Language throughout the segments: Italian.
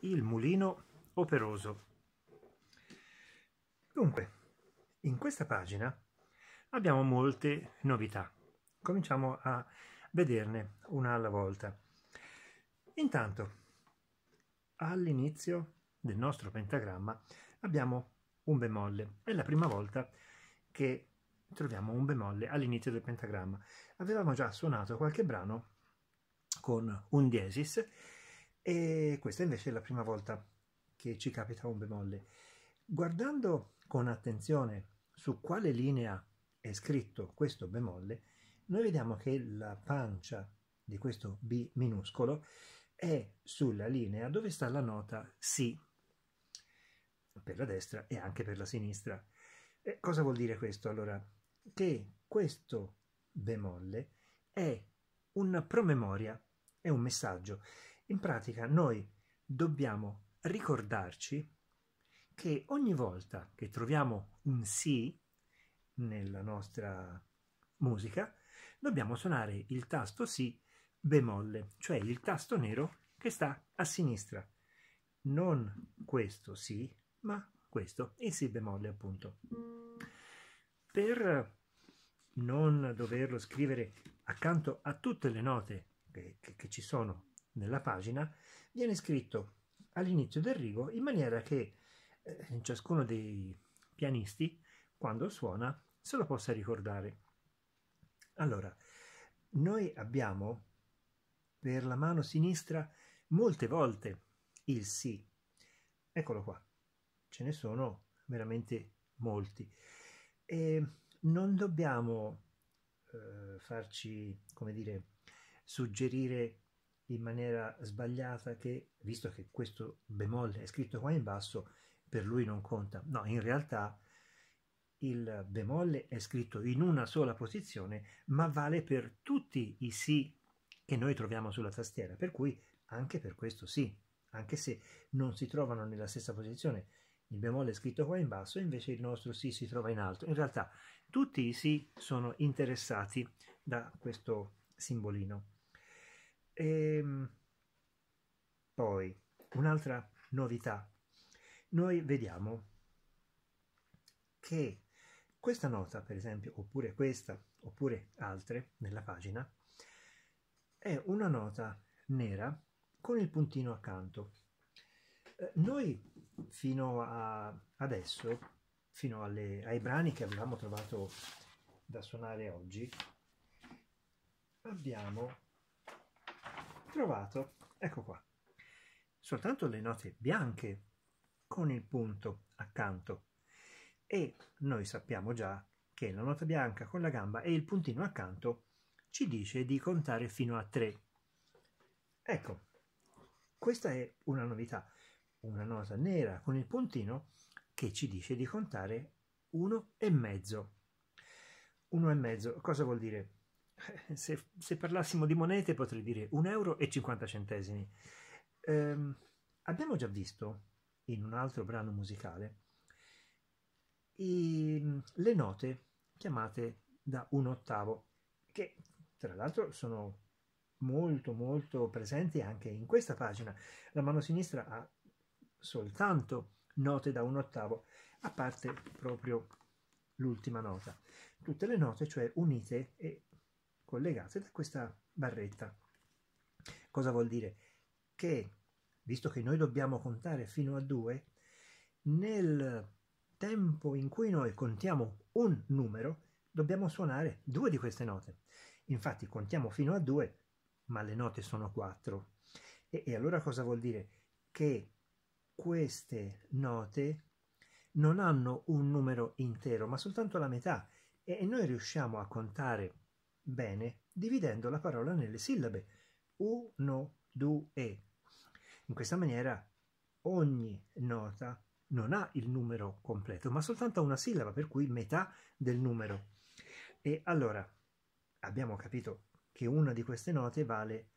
il mulino operoso. Dunque, in questa pagina abbiamo molte novità. Cominciamo a vederne una alla volta. Intanto, all'inizio del nostro pentagramma abbiamo un bemolle. È la prima volta che troviamo un bemolle all'inizio del pentagramma. Avevamo già suonato qualche brano con un diesis e questa invece è la prima volta che ci capita un bemolle. Guardando con attenzione su quale linea è scritto questo bemolle, noi vediamo che la pancia di questo B minuscolo è sulla linea dove sta la nota Si per la destra e anche per la sinistra. E cosa vuol dire questo? Allora, che questo bemolle è una promemoria, è un messaggio in pratica noi dobbiamo ricordarci che ogni volta che troviamo un Si nella nostra musica, dobbiamo suonare il tasto Si bemolle, cioè il tasto nero che sta a sinistra. Non questo Si, ma questo, il Si bemolle appunto. Per non doverlo scrivere accanto a tutte le note che, che, che ci sono nella pagina viene scritto all'inizio del rigo in maniera che eh, ciascuno dei pianisti quando suona se lo possa ricordare. Allora, noi abbiamo per la mano sinistra molte volte il Si. Eccolo qua. Ce ne sono veramente molti. E non dobbiamo eh, farci, come dire, suggerire in maniera sbagliata che, visto che questo bemolle è scritto qua in basso, per lui non conta. No, in realtà il bemolle è scritto in una sola posizione, ma vale per tutti i sì che noi troviamo sulla tastiera, per cui anche per questo sì, anche se non si trovano nella stessa posizione. Il bemolle è scritto qua in basso, invece il nostro sì si trova in alto. In realtà tutti i sì sono interessati da questo simbolino. E ehm, poi un'altra novità. Noi vediamo che questa nota, per esempio, oppure questa, oppure altre nella pagina, è una nota nera con il puntino accanto. Eh, noi fino a adesso, fino alle, ai brani che avevamo trovato da suonare oggi, abbiamo trovato, ecco qua, soltanto le note bianche con il punto accanto e noi sappiamo già che la nota bianca con la gamba e il puntino accanto ci dice di contare fino a 3. Ecco, questa è una novità, una nota nera con il puntino che ci dice di contare uno e mezzo. Uno e mezzo, cosa vuol dire? se, se, parlassimo di monete potrei dire 1 euro e 50 centesimi. Eh, abbiamo già visto in un altro brano musicale i, ehm, le note chiamate da un ottavo, che tra l'altro sono molto molto presenti anche in questa pagina. La mano sinistra ha soltanto note da un ottavo, a parte proprio l'ultima nota. Tutte le note cioè unite e collegate da questa barretta. Cosa vuol dire? Che, visto che noi dobbiamo contare fino a 2, nel tempo in cui noi contiamo un numero, dobbiamo suonare due di queste note. Infatti contiamo fino a 2, ma le note sono 4. E, e allora cosa vuol dire? Che queste note non hanno un numero intero, ma soltanto la metà. E, e noi riusciamo a contare bene dividendo la parola nelle sillabe uno, due. In questa maniera ogni nota non ha il numero completo, ma soltanto una sillaba, per cui metà del numero. E allora abbiamo capito che una di queste note vale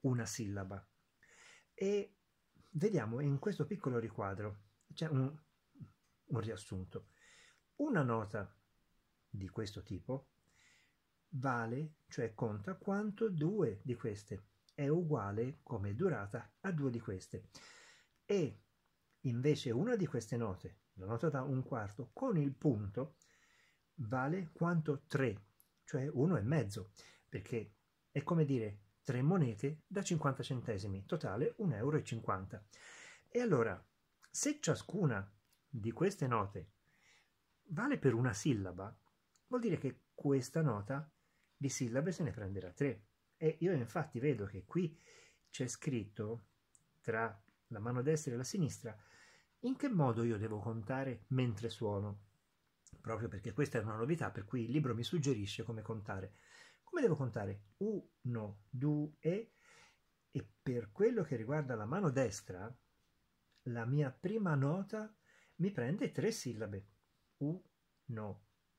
una sillaba. E vediamo in questo piccolo riquadro, c'è un, un riassunto. Una nota di questo tipo vale, cioè conta, quanto due di queste. È uguale come durata a due di queste. E invece una di queste note, la nota da un quarto, con il punto, vale quanto tre, cioè uno e mezzo, perché è come dire tre monete da 50 centesimi, totale 1,50 euro. E allora, se ciascuna di queste note vale per una sillaba, vuol dire che questa nota di sillabe se ne prenderà tre. E io infatti vedo che qui c'è scritto tra la mano destra e la sinistra in che modo io devo contare mentre suono, proprio perché questa è una novità per cui il libro mi suggerisce come contare. Come devo contare? 1, 2 e per quello che riguarda la mano destra, la mia prima nota mi prende tre sillabe. 1,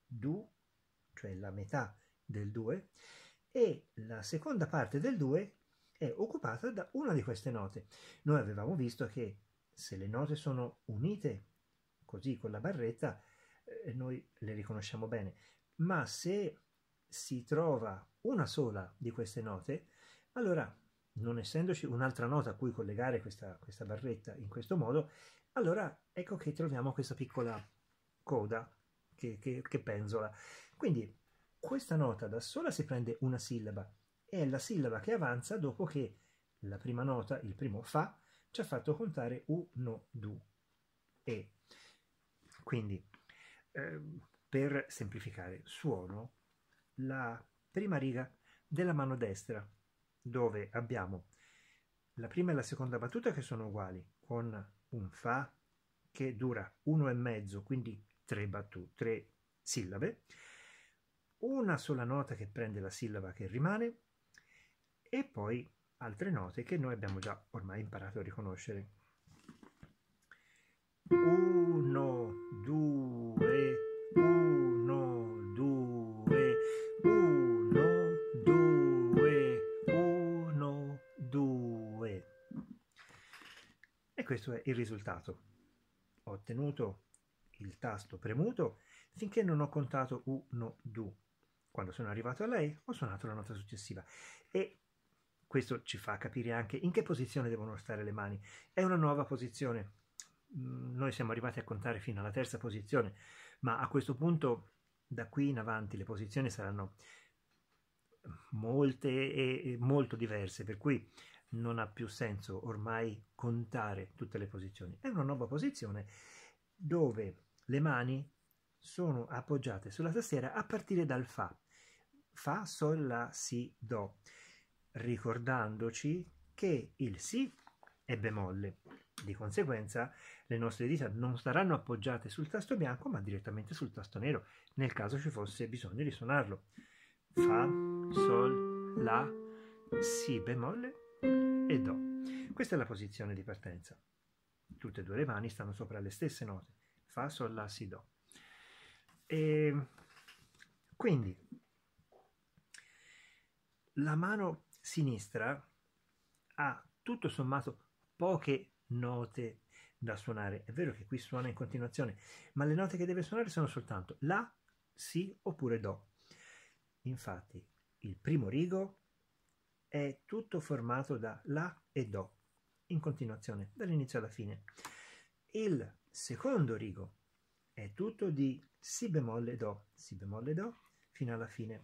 2, cioè la metà del 2 e la seconda parte del 2 è occupata da una di queste note. Noi avevamo visto che se le note sono unite così con la barretta eh, noi le riconosciamo bene, ma se si trova una sola di queste note, allora non essendoci un'altra nota a cui collegare questa, questa barretta in questo modo, allora ecco che troviamo questa piccola coda che, che, che penzola. Quindi questa nota da sola si prende una sillaba, e è la sillaba che avanza dopo che la prima nota, il primo fa, ci ha fatto contare uno, du, e. Quindi, eh, per semplificare, suono la prima riga della mano destra, dove abbiamo la prima e la seconda battuta che sono uguali, con un fa che dura uno e mezzo, quindi tre, battute, tre sillabe, una sola nota che prende la sillaba che rimane e poi altre note che noi abbiamo già ormai imparato a riconoscere. Uno, due, uno, due, uno, due, uno, due. E questo è il risultato. Ho ottenuto il tasto premuto finché non ho contato uno, due. Quando sono arrivato a lei ho suonato la nota successiva e questo ci fa capire anche in che posizione devono stare le mani. È una nuova posizione. Mm, noi siamo arrivati a contare fino alla terza posizione, ma a questo punto da qui in avanti le posizioni saranno molte e molto diverse, per cui non ha più senso ormai contare tutte le posizioni. È una nuova posizione dove le mani sono appoggiate sulla tastiera a partire dal Fa. Fa, Sol, La, Si, Do, ricordandoci che il Si è bemolle. Di conseguenza le nostre dita non saranno appoggiate sul tasto bianco ma direttamente sul tasto nero, nel caso ci fosse bisogno di suonarlo. Fa, Sol, La, Si bemolle e Do. Questa è la posizione di partenza. Tutte e due le mani stanno sopra le stesse note. Fa, Sol, La, Si, Do. E ehm, quindi la mano sinistra ha tutto sommato poche note da suonare. È vero che qui suona in continuazione, ma le note che deve suonare sono soltanto La, Si oppure Do. Infatti, il primo rigo è tutto formato da La e Do in continuazione, dall'inizio alla fine. Il secondo rigo è tutto di Si bemolle Do, Si bemolle Do fino alla fine.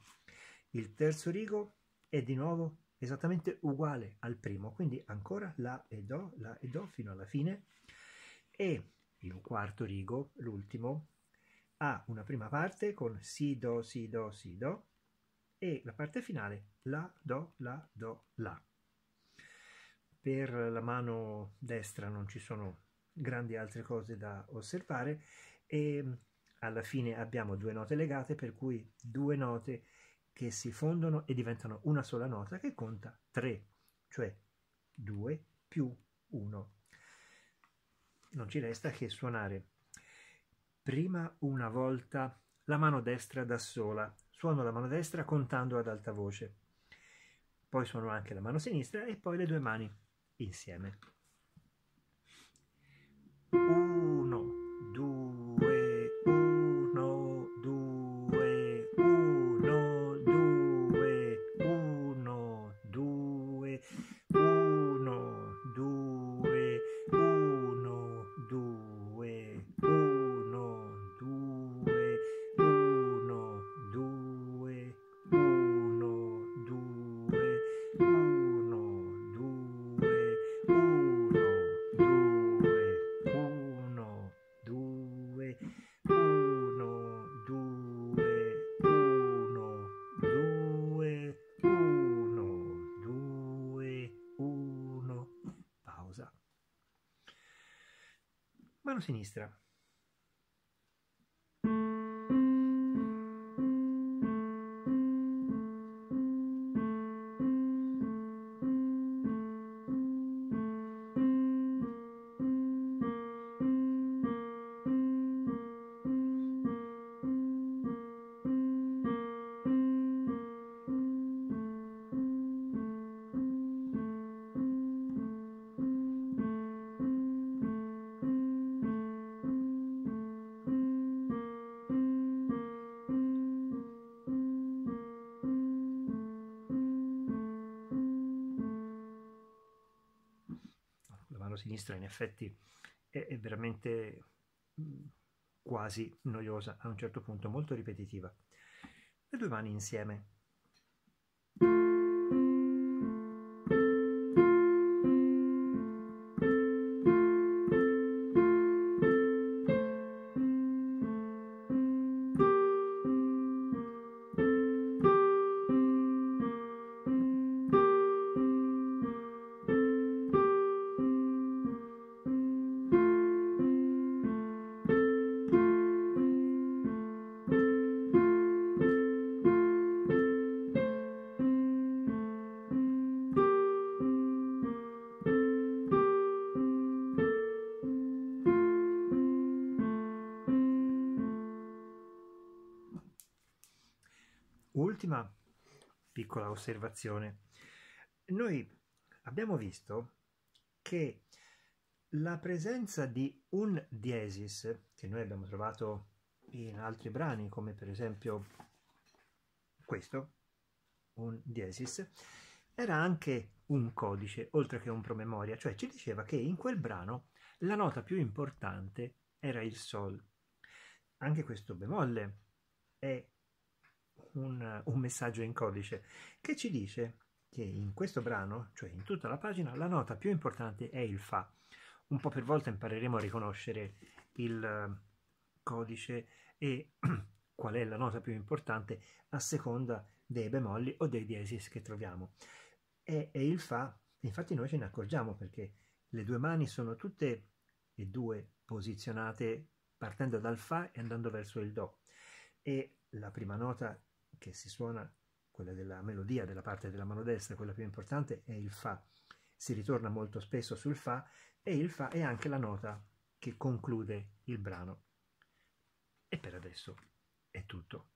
Il terzo rigo è di nuovo esattamente uguale al primo, quindi ancora la e do, la e do fino alla fine e il quarto rigo, l'ultimo, ha una prima parte con si do si do si do e la parte finale la do la do la. Per la mano destra non ci sono grandi altre cose da osservare e alla fine abbiamo due note legate per cui due note che si fondono e diventano una sola nota che conta 3, cioè 2 più 1. Non ci resta che suonare prima una volta la mano destra da sola. Suono la mano destra contando ad alta voce. Poi suono anche la mano sinistra e poi le due mani insieme. mano sinistra sinistra in effetti è, è veramente mm, quasi noiosa a un certo punto, molto ripetitiva. Le due mani insieme piccola osservazione. Noi abbiamo visto che la presenza di un diesis, che noi abbiamo trovato in altri brani, come per esempio questo, un diesis, era anche un codice, oltre che un promemoria, cioè ci diceva che in quel brano la nota più importante era il Sol. Anche questo bemolle è un, un messaggio in codice che ci dice che in questo brano, cioè in tutta la pagina, la nota più importante è il Fa. Un po' per volta impareremo a riconoscere il eh, codice e qual è la nota più importante a seconda dei bemolli o dei diesis che troviamo. E, e il Fa, infatti noi ce ne accorgiamo perché le due mani sono tutte e due posizionate partendo dal Fa e andando verso il Do. E la prima nota che si suona, quella della melodia della parte della mano destra, quella più importante, è il Fa. Si ritorna molto spesso sul Fa e il Fa è anche la nota che conclude il brano. E per adesso è tutto.